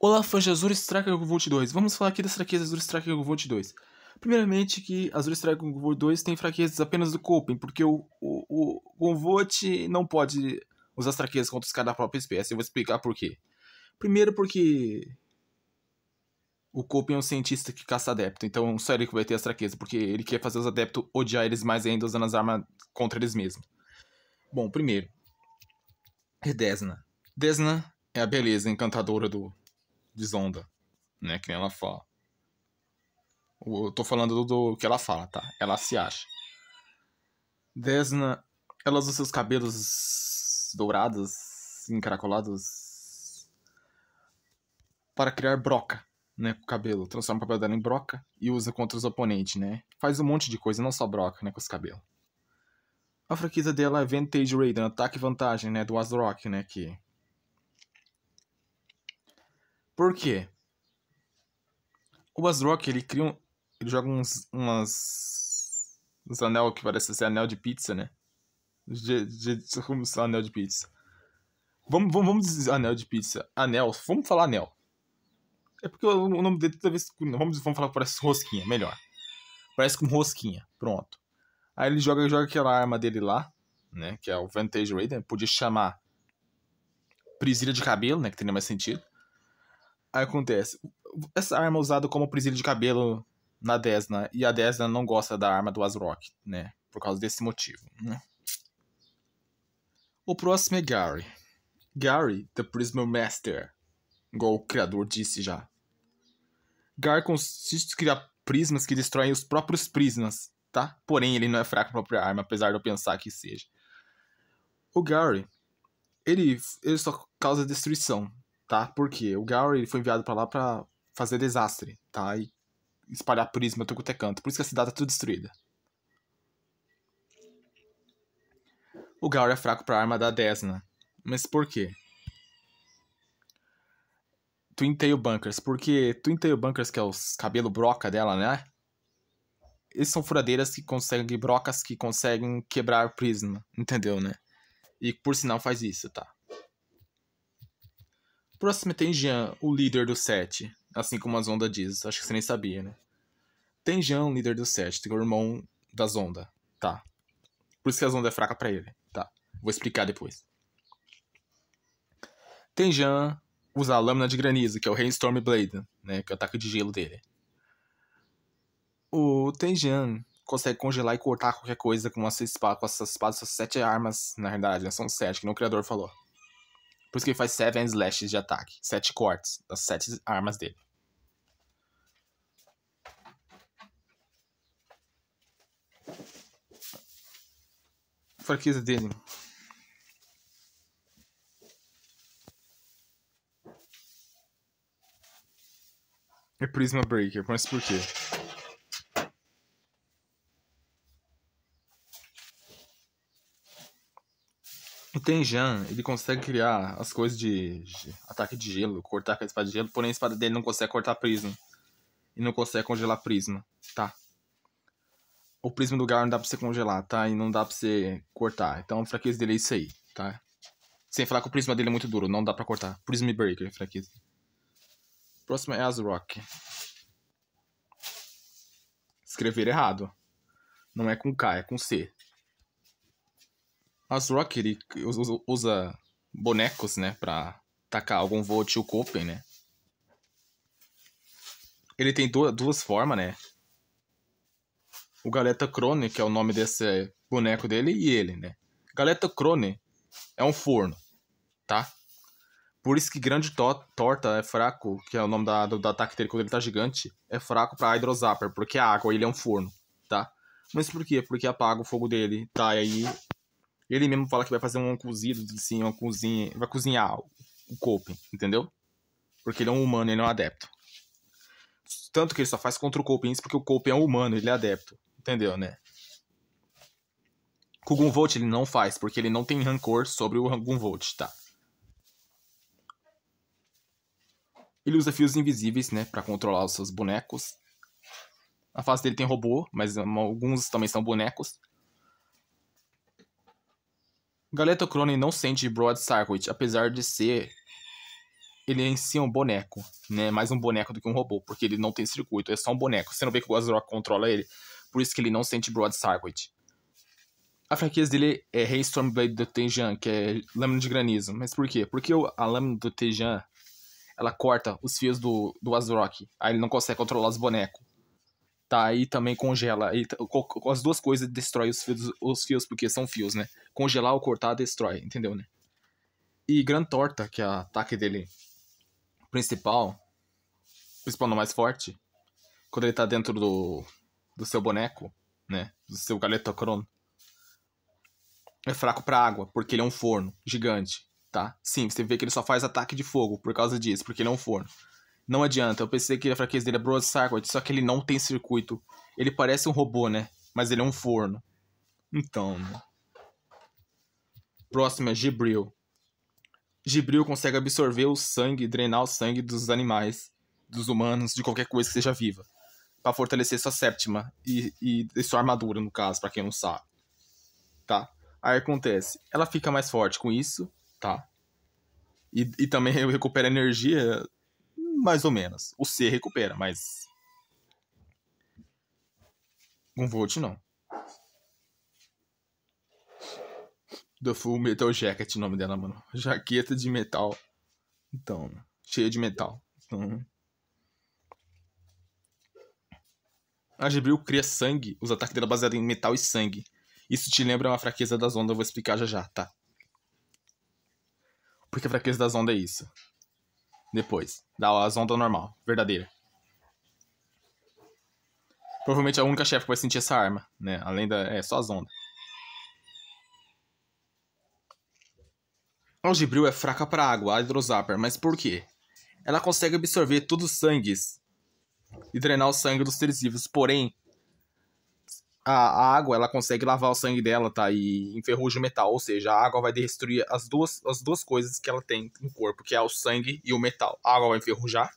Olá fãs de Azure Striker Google Volt 2, vamos falar aqui das fraquezas do Azure Striker Google Volt 2. Primeiramente que Azure Striker Convolt Volt 2 tem fraquezas apenas do Copen, porque o, o, o, Volt não pode usar as fraquezas contra os caras da própria espécie, eu vou explicar por quê. Primeiro porque o Copen é um cientista que caça adepto, então só ele que vai ter as fraquezas, porque ele quer fazer os adeptos odiar eles mais ainda usando as armas contra eles mesmos. Bom, primeiro, é Desna. Desna é a beleza encantadora do, desonda, né? Que nem ela fala. Eu tô falando do, do que ela fala, tá? Ela se acha. Desna, ela usa seus cabelos dourados, encaracolados, para criar broca, né? Com o cabelo. Transforma o cabelo dela em broca e usa contra os oponentes, né? Faz um monte de coisa, não só broca, né? Com os cabelos. A franquia dela é Vantage Raiden, ataque e vantagem, né? Do Asrock, né? Que por quê? O Asrock, ele cria um... Ele joga uns... Umas... Uns anel que parece ser anel de pizza, né? De, de, de, como se anel de pizza. Vamos, vamos, vamos dizer anel de pizza. Anel. Vamos falar anel. É porque o, o nome dele toda vez... Vamos, vamos falar que parece rosquinha, melhor. Parece com rosquinha. Pronto. Aí ele joga, joga aquela arma dele lá, né? Que é o Vantage Raider. Né? Podia chamar Prisilha de cabelo, né? Que teria mais sentido acontece. Essa arma é usada como presilho de cabelo na Desna. E a Desna não gosta da arma do Asrock, né? Por causa desse motivo. Né? O próximo é Gary. Gary, The Prismal Master. Igual o criador disse já. Gary consiste em criar prismas que destroem os próprios prismas, tá? Porém, ele não é fraco com a própria arma, apesar de eu pensar que seja. O Gary, ele, ele só causa destruição tá? Porque o Gary ele foi enviado para lá para fazer desastre, tá? E espalhar prisma tudo quanto é canto. Por isso que a cidade tá tudo destruída. O Gary é fraco para a arma da Desna. Mas por quê? Twin Tail Bunkers, porque Twin Tail Bunkers, que é os cabelo broca dela, né? Eles são furadeiras que conseguem brocas que conseguem quebrar prisma, entendeu, né? E por sinal faz isso, tá? Próximo é Jean, o líder do set. Assim como a Zonda diz. Acho que você nem sabia, né? Tem Jean, líder do set. Tem o irmão da Zonda. Tá. Por isso que a Zonda é fraca pra ele. Tá. Vou explicar depois. Tem Jean usa a lâmina de granizo, que é o Rainstorm Blade, né? Que é o ataque de gelo dele. O Tenjan consegue congelar e cortar qualquer coisa com a espada, com essas espadas, sete armas, na verdade, né? São sete, que o criador falou. Por isso que ele faz 7 slashes de ataque. 7 cortes. Das 7 armas dele. Fraqueza dele. É Prisma Breaker, mas por quê? O Tenjan, ele consegue criar as coisas de, ataque de gelo, cortar com a espada de gelo, porém a espada dele não consegue cortar prisma. E não consegue congelar prisma, tá? O prisma do Gar não dá pra você congelar, tá? E não dá pra você cortar. Então a fraqueza dele é isso aí, tá? Sem falar que o prisma dele é muito duro, não dá pra cortar. Prisma Breaker, fraqueza. Próximo é Azrock. Escrever errado. Não é com K, é com C. As Rock ele usa bonecos, né, pra tacar algum Volt Copen, né? Ele tem duas, duas formas, né? O Galeta Crone, que é o nome desse boneco dele, e ele, né? Galeta Crone é um forno, tá? Por isso que Grande to Torta é fraco, que é o nome da, do, do ataque dele quando ele tá gigante, é fraco pra Hydro Zapper, porque a água ele é um forno, tá? Mas por quê? Porque apaga o fogo dele, tá? E aí ele mesmo fala que vai fazer um cozido, assim, uma cozinha, vai cozinhar o Copen, entendeu? Porque ele é um humano, ele é um adepto. Tanto que ele só faz contra o Copen isso porque o Copen é um humano, ele é adepto, entendeu, né? Com o Gunvolt ele não faz, porque ele não tem rancor sobre o Gunvolt, tá? Ele usa fios invisíveis, né, para controlar os seus bonecos. A face dele tem robô, mas alguns também são bonecos. Galeto Cronin não sente Broad Sarkowitz, apesar de ser ele é em si é um boneco, né? Mais um boneco do que um robô, porque ele não tem circuito, é só um boneco. Você não vê que o Azrock controla ele, por isso que ele não sente Broad Sarkowitz. A fraqueza dele é Rei Stormblade do Tejan, que é lâmina de granizo. Mas por quê? Porque a lâmina do Tejan, ela corta os fios do, do Azrock. Aí ele não consegue controlar os bonecos tá? aí também congela. E, as duas coisas destrói os fios, os fios, porque são fios, né? Congelar ou cortar destrói, entendeu, né? E Gran Torta, que é o ataque dele principal, principal não mais forte, quando ele tá dentro do, do seu boneco, né? Do seu galetocron. É fraco pra água, porque ele é um forno gigante, tá? Sim, você vê que ele só faz ataque de fogo por causa disso, porque ele é um forno. Não adianta, eu pensei que é a fraqueza dele é Broad Sarkot, só que ele não tem circuito. Ele parece um robô, né? Mas ele é um forno. Então, né? Próximo é Gibril. Gibril consegue absorver o sangue, drenar o sangue dos animais, dos humanos, de qualquer coisa que seja viva. para fortalecer sua séptima e, e, e sua armadura, no caso, para quem não sabe. Tá? Aí acontece, ela fica mais forte com isso, tá? E, e também recupera energia mais ou menos. O C recupera, mas. Um Volt não. The Full Metal Jacket, o nome dela, mano. Jaqueta de metal. Então, cheia de metal. Então... A Gibril cria sangue, os ataques dela baseados em metal e sangue. Isso te lembra uma fraqueza das ondas, eu vou explicar já já, tá? Porque a fraqueza das ondas é isso depois. dá as ondas normal, verdadeira. Provavelmente a única chefe que vai sentir essa arma, né? Além da. É, só as ondas. O Algibril é fraca para água, a Hydrozapper, mas por quê? Ela consegue absorver todos os sangues e drenar o sangue dos seres vivos, porém, a, água ela consegue lavar o sangue dela, tá? E enferruja o metal, ou seja, a água vai destruir as duas, as duas coisas que ela tem no corpo, que é o sangue e o metal. A água vai enferrujar,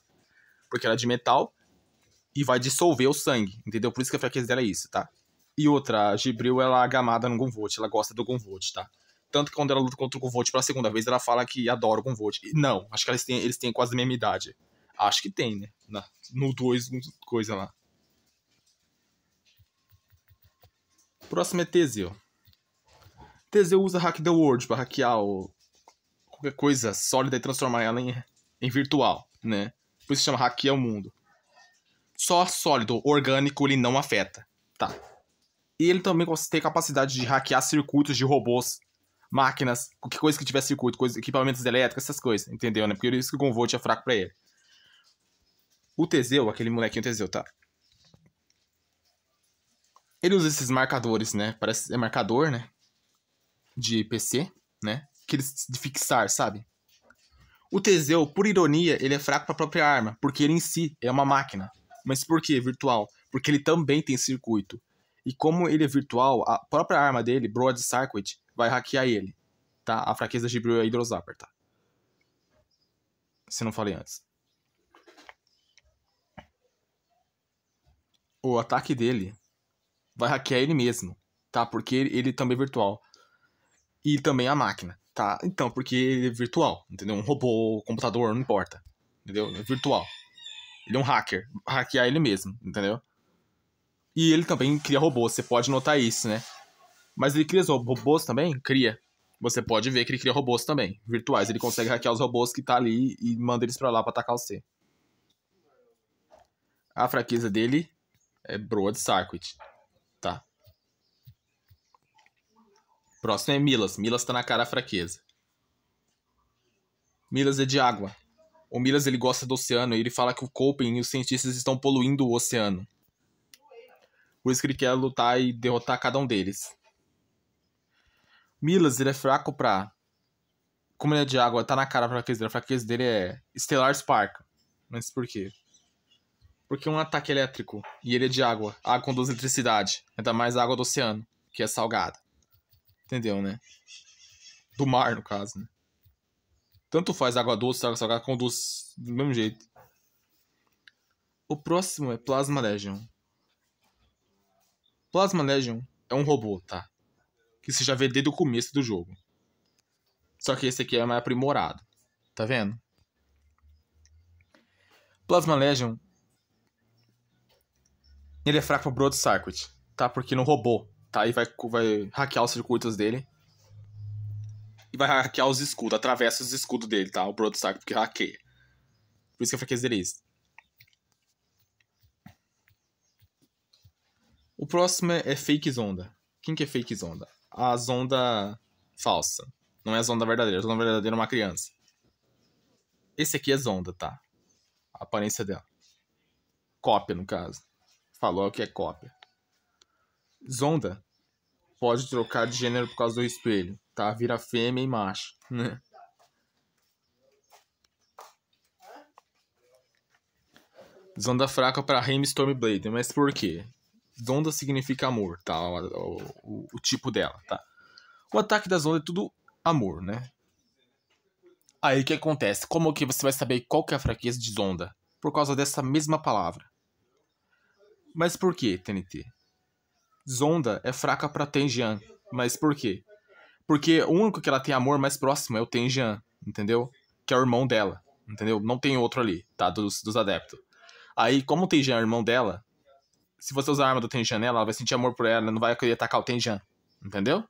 porque ela é de metal, e vai dissolver o sangue, entendeu? Por isso que a fraqueza dela é isso, tá? E outra, a Gibril, ela é agamada no Gunvolt, ela gosta do Gunvolt, tá? Tanto que quando ela luta contra o Gunvolt pela segunda vez, ela fala que adora o Gunvolt. Não, acho que eles têm, eles têm quase a mesma idade. Acho que tem, né? Na, no dois coisa lá. Próximo é Teseu. Teseu usa Hack the World para hackear o... qualquer coisa sólida e transformar ela em, em virtual, né? Por isso se chama hackear é o mundo. Só sólido, orgânico, ele não afeta, tá? E ele também tem capacidade de hackear circuitos de robôs, máquinas, qualquer coisa que tiver circuito, coisa, equipamentos elétricos, essas coisas, entendeu, né? Porque isso que o Convolt é fraco pra ele. O Teseu, aquele molequinho Teseu, tá? ele usa esses marcadores, né? Parece é marcador, né? De PC, né? Que de fixar, sabe? O Teseu, por ironia, ele é fraco para a própria arma, porque ele em si é uma máquina. Mas por que virtual? Porque ele também tem circuito. E como ele é virtual, a própria arma dele, Broad Circuit, vai hackear ele. Tá? A fraqueza de Gibril é Hydrozapper, tá? Se não falei antes. O ataque dele vai hackear ele mesmo, tá? Porque ele, ele também é virtual. E também a máquina, tá? Então, porque ele é virtual, entendeu? Um robô, computador, não importa, entendeu? É virtual. Ele é um hacker, hackear ele mesmo, entendeu? E ele também cria robôs, você pode notar isso, né? Mas ele cria robôs também? Cria. Você pode ver que ele cria robôs também, virtuais. Ele consegue hackear os robôs que tá ali e manda eles pra lá pra atacar você. A fraqueza dele é Broad Circuit. Tá. Próximo é Milas. Milas tá na cara fraqueza. Milas é de água. O Milas ele gosta do oceano e ele fala que o Copen e os cientistas estão poluindo o oceano. Por isso que ele quer lutar e derrotar cada um deles. Milas ele é fraco pra. Como ele é de água, tá na cara a fraqueza dele. A fraqueza dele é Stellar Spark. Mas por quê? Porque um ataque elétrico, e ele é de água, a água conduz eletricidade, ainda mais a água do oceano, que é salgada. Entendeu, né? Do mar, no caso, né? Tanto faz água doce, água salgada, conduz do mesmo jeito. O próximo é Plasma Legion. Plasma Legion é um robô, tá? Que você já vê desde o começo do jogo. Só que esse aqui é mais aprimorado. Tá vendo? Plasma Legion ele é fraco pro Broad Circuit, tá? Porque não roubou, tá? E vai, vai hackear os circuitos dele. E vai hackear os escudos, atravessa os escudos dele, tá? O Broad Circuit, porque hackeia. Por isso que a fraqueza dele é isso. O próximo é, é Fake Zonda. Quem que é Fake Zonda? A Zonda falsa. Não é a Zonda verdadeira. A Zonda verdadeira é uma criança. Esse aqui é Zonda, tá? A aparência dela. Cópia, no caso falou que é cópia. Zonda pode trocar de gênero por causa do espelho, tá? Vira fêmea e macho, né? Zonda fraca para Remy Stormblade, mas por quê? Zonda significa amor, tá? O, o, o, tipo dela, tá? O ataque da Zonda é tudo amor, né? Aí o que acontece? Como que você vai saber qual que é a fraqueza de Zonda? Por causa dessa mesma palavra. Mas por que, TNT? Zonda é fraca para Tenjian. Mas por quê? Porque o único que ela tem amor mais próximo é o Tenjian, entendeu? Que é o irmão dela, entendeu? Não tem outro ali, tá? Dos, dos adeptos. Aí, como o Tenjian é o irmão dela, se você usar a arma do Tenjian nela, ela vai sentir amor por ela, não vai querer atacar o Tenjian, entendeu?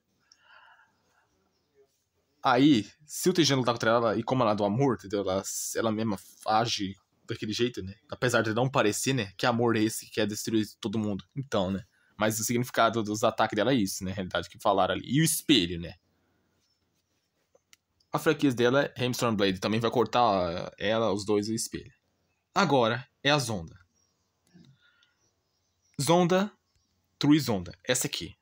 Aí, se o Tenjian lutar contra ela, e como ela é do amor, entendeu? Ela, ela mesma age daquele jeito, né? Apesar de não parecer, né? Que amor é esse que quer destruir todo mundo? Então, né? Mas o significado dos ataques dela é isso, né? Na realidade, que falaram ali. E o espelho, né? A fraqueza dela é Hamstorm Blade. Também vai cortar ela, os dois e o espelho. Agora é a Zonda. Zonda, True Zonda. Essa aqui.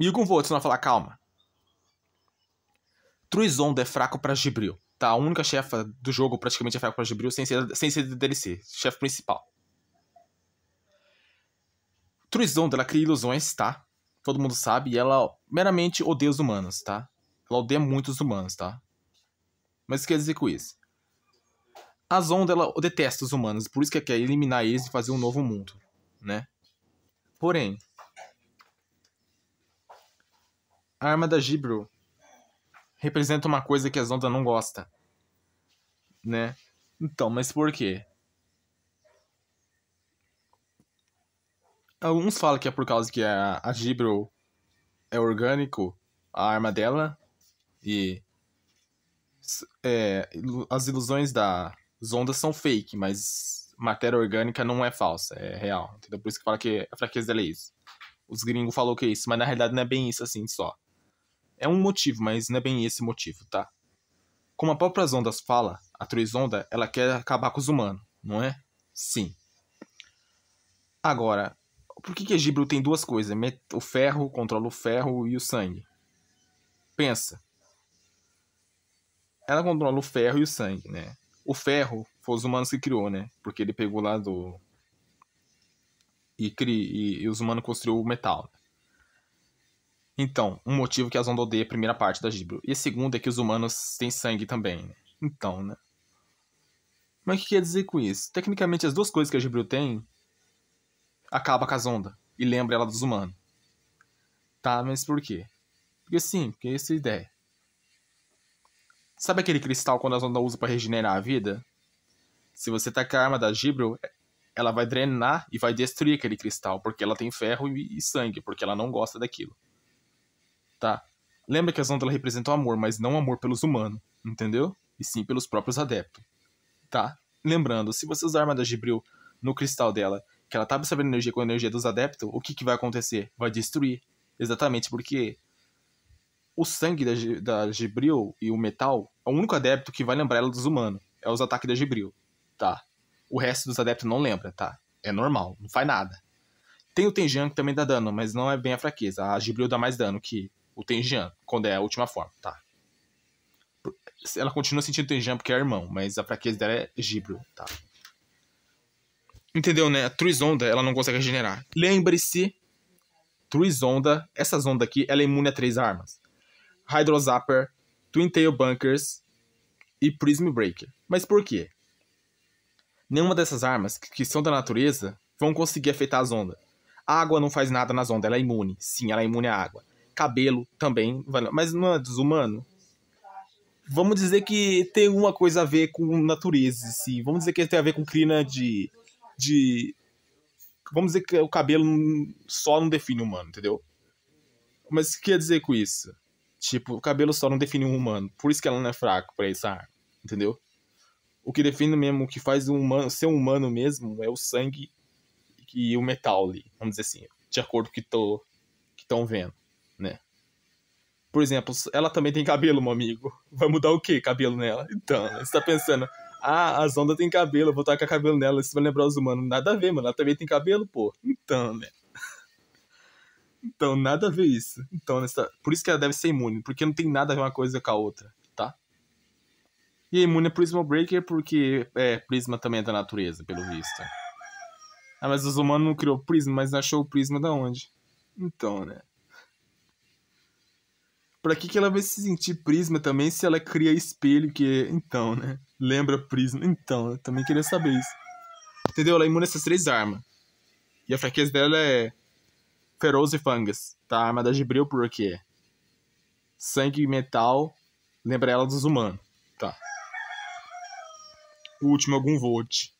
E o Milgon Voltz vai falar, calma. Truizonda é fraco para Gibril tá a única chefa do jogo praticamente é Fire Forge Bril sem ser, sem ser DLC, chefe principal. Truizonda, ela cria ilusões, tá? Todo mundo sabe, e ela meramente odeia os humanos, tá? Ela odeia muito os humanos, tá? Mas o que quer dizer com isso? A Zonda, ela detesta os humanos, por isso que ela quer eliminar eles e fazer um novo mundo, né? Porém, a arma da Gibril representa uma coisa que a Zonda não gosta. Né? Então, mas por quê? Alguns falam que é por causa que a, a Gibro é orgânico, a arma dela, e é, as ilusões da Zonda são fake, mas matéria orgânica não é falsa, é real. Entendeu? Por isso que fala que a fraqueza dela é isso. Os gringos falou que é isso, mas na realidade não é bem isso assim só. É um motivo, mas não é bem esse motivo, tá? Como a própria Ondas fala, a Trisonda, ela quer acabar com os humanos, não é? Sim. Agora, por que que Egíbrio tem duas coisas? É o ferro controla o ferro e o sangue. Pensa. Ela controla o ferro e o sangue, né? O ferro foi os humanos que criou, né? Porque ele pegou lá do... E, cri... e, os humanos construiu o metal. Então, um motivo que as ondas odeia é a primeira parte da Gibro. E a segunda é que os humanos têm sangue também. Né? Então, né? Mas o que quer dizer com isso? Tecnicamente, as duas coisas que a Gibro tem acaba com a Zonda e lembra ela dos humanos. Tá, mas por quê? Porque sim, porque essa é a ideia. Sabe aquele cristal quando a Zonda usa para regenerar a vida? Se você tacar a arma da Gibril, ela vai drenar e vai destruir aquele cristal, porque ela tem ferro e sangue, porque ela não gosta daquilo tá? Lembra que a Zândala representa o amor, mas não o amor pelos humanos, entendeu? E sim pelos próprios adeptos, tá? Lembrando, se você usar a arma da Gibril no cristal dela, que ela tá absorvendo energia com a energia dos adeptos, o que, que vai acontecer? Vai destruir. Exatamente, porque o sangue da, da Gibril e o metal é o único adepto que vai lembrar ela dos humanos. É os ataques da Gibril, tá? O resto dos adeptos não lembra, tá? É normal, não faz nada. Tem o Tenjan que também dá dano, mas não é bem a fraqueza. A Gibril dá mais dano que o Tenjian, quando é a última forma, tá? Ela continua sentindo o Tenjian porque é irmão, mas a fraqueza dela é Gibro, tá? Entendeu, né? A Truizonda, ela não consegue regenerar. Lembre-se, Truizonda, essa zonda aqui, ela é imune a três armas. Hydro Zapper, Twin Tail Bunkers e Prism Breaker. Mas por quê? Nenhuma dessas armas, que são da natureza, vão conseguir afetar a zonda. A água não faz nada na zonda, ela é imune. Sim, ela é imune à água cabelo também, mas não é desumano? Vamos dizer que tem uma coisa a ver com natureza, sim. Vamos dizer que tem a ver com crina de. de vamos dizer que o cabelo só não define o humano, entendeu? Mas o que quer dizer com isso? Tipo, o cabelo só não define um humano. Por isso que ela não é fraca pra isso, entendeu? O que define mesmo, o que faz um humano ser um humano mesmo é o sangue e o metal ali, vamos dizer assim, de acordo com o que estão vendo. Por exemplo, ela também tem cabelo, meu amigo. Vai mudar o que cabelo nela? Então, né, você tá pensando, ah, a Zonda tem cabelo, eu vou tacar cabelo nela, isso vai lembrar os humanos. Nada a ver, mano. Ela também tem cabelo, pô. Então, né? Então, nada a ver isso. Então, nessa... por isso que ela deve ser imune, porque não tem nada a ver uma coisa com a outra, tá? E imune é Prisma Breaker porque é, Prisma também é da natureza, pelo visto. Ah, mas os humanos não criou Prisma, mas achou o Prisma da onde? Então, né? Pra que, que ela vai se sentir prisma também se ela cria espelho que. Então, né? Lembra prisma? Então, eu também queria saber isso. Entendeu? Ela é imune a essas três armas. E a fraqueza dela é. Feroz e fangas Tá? A arma da Gibril por quê? Sangue e metal. Lembra ela dos humanos. Tá. O último algum é Volt.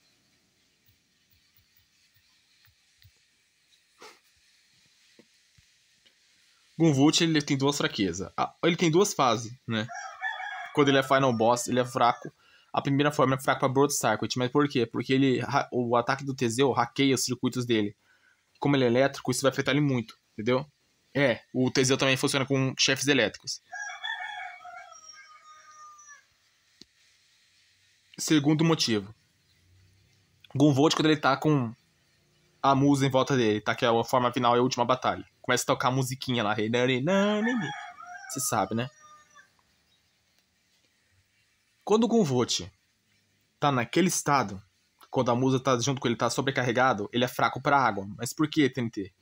Gunvolt, ele tem duas fraquezas. Ele tem duas fases, né? Quando ele é Final Boss, ele é fraco. A primeira forma é fraco pra Broad Circuit, mas por quê? Porque ele, o ataque do Teseu hackeia os circuitos dele. Como ele é elétrico, isso vai afetar ele muito, entendeu? É, o Teseu também funciona com chefes elétricos. Segundo motivo. Gunvolt, quando ele tá com a musa em volta dele, tá? Que é a forma final é a última batalha. Começa a tocar a musiquinha lá. Você sabe, né? Quando o Gunvote tá naquele estado, quando a musa tá junto com ele, tá sobrecarregado, ele é fraco pra água. Mas por que TNT?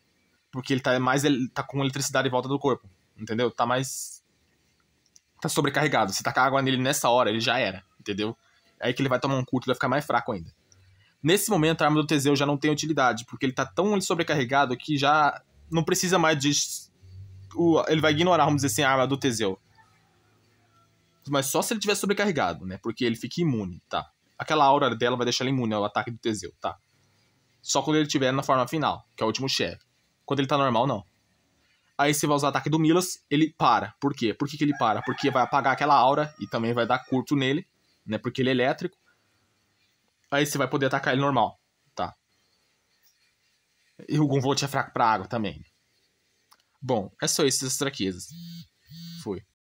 Porque ele tá mais. Ele tá com eletricidade em volta do corpo. Entendeu? Tá mais. Tá sobrecarregado. Se tacar água nele nessa hora, ele já era. Entendeu? É aí que ele vai tomar um curto e vai ficar mais fraco ainda. Nesse momento, a arma do Teseu já não tem utilidade, porque ele tá tão sobrecarregado que já não precisa mais de. ele vai ignorar, vamos dizer assim, a arma do Teseu. Mas só se ele tiver sobrecarregado, né? Porque ele fica imune, tá? Aquela aura dela vai deixar ele imune ao ataque do Teseu, tá? Só quando ele tiver na forma final, que é o último chefe. Quando ele tá normal, não. Aí você vai usar o ataque do Milas, ele para. Por quê? Por que, que ele para? Porque vai apagar aquela aura e também vai dar curto nele, né? Porque ele é elétrico. Aí você vai poder atacar ele normal, tá? E o Gunvolt é fraco pra água também. Bom, é só isso essas fraquezas. Fui.